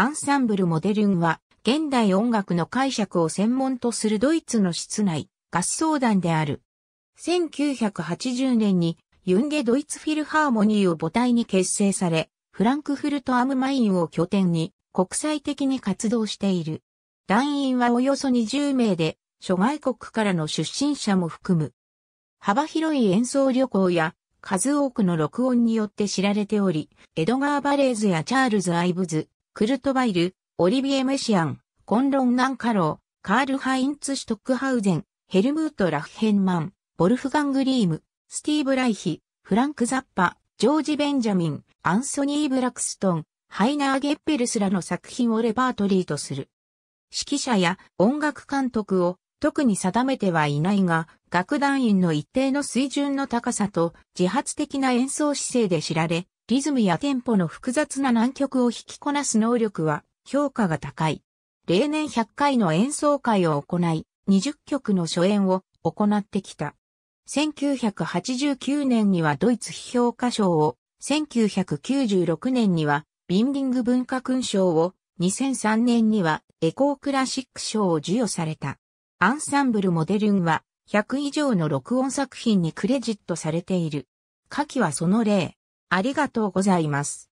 アンサンブルモデルンは、現代音楽の解釈を専門とするドイツの室内、合奏団である。1980年に、ユンゲドイツフィルハーモニーを母体に結成され、フランクフルトアムマインを拠点に、国際的に活動している。団員はおよそ20名で、諸外国からの出身者も含む。幅広い演奏旅行や、数多くの録音によって知られており、エドガー・バレーズやチャールズ・アイブズ、クルトバイル、オリビエ・メシアン、コンロン・ナンカロー、カール・ハインツ・シュトックハウゼン、ヘルムート・ラフヘンマン、ボルフガング・リーム、スティーブ・ライヒ、フランク・ザッパ、ジョージ・ベンジャミン、アンソニー・ブラクストン、ハイナー・ゲッペルスらの作品をレパートリーとする。指揮者や音楽監督を特に定めてはいないが、楽団員の一定の水準の高さと自発的な演奏姿勢で知られ、リズムやテンポの複雑な難曲を弾きこなす能力は評価が高い。例年100回の演奏会を行い、20曲の初演を行ってきた。1989年にはドイツ批評家賞を、1996年にはビンディング文化勲章を、2003年にはエコークラシック賞を授与された。アンサンブルモデルンは100以上の録音作品にクレジットされている。下記はその例。ありがとうございます。